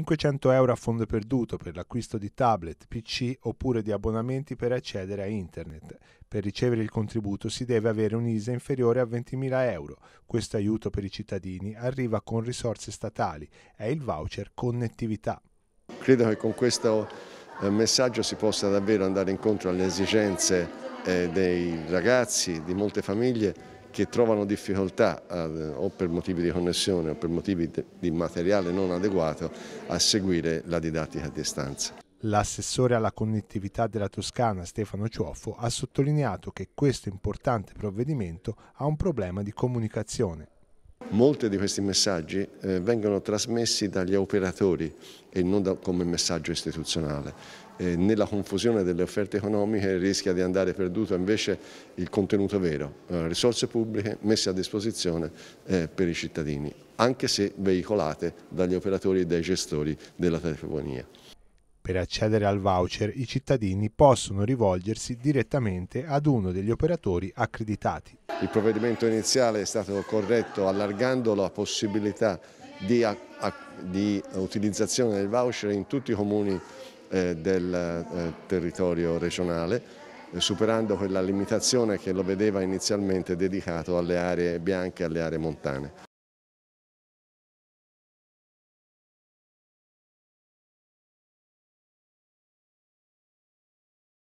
500 euro a fondo perduto per l'acquisto di tablet, PC oppure di abbonamenti per accedere a internet. Per ricevere il contributo si deve avere un ISE inferiore a 20.000 euro. Questo aiuto per i cittadini arriva con risorse statali, è il voucher connettività. Credo che con questo eh, messaggio si possa davvero andare incontro alle esigenze eh, dei ragazzi, di molte famiglie che trovano difficoltà eh, o per motivi di connessione o per motivi di materiale non adeguato a seguire la didattica a distanza. L'assessore alla connettività della Toscana Stefano Cioffo ha sottolineato che questo importante provvedimento ha un problema di comunicazione molti di questi messaggi eh, vengono trasmessi dagli operatori e non da, come messaggio istituzionale. Eh, nella confusione delle offerte economiche rischia di andare perduto invece il contenuto vero, eh, risorse pubbliche messe a disposizione eh, per i cittadini, anche se veicolate dagli operatori e dai gestori della telefonia per accedere al voucher i cittadini possono rivolgersi direttamente ad uno degli operatori accreditati. Il provvedimento iniziale è stato corretto allargando la possibilità di, di utilizzazione del voucher in tutti i comuni eh, del eh, territorio regionale eh, superando quella limitazione che lo vedeva inizialmente dedicato alle aree bianche e alle aree montane.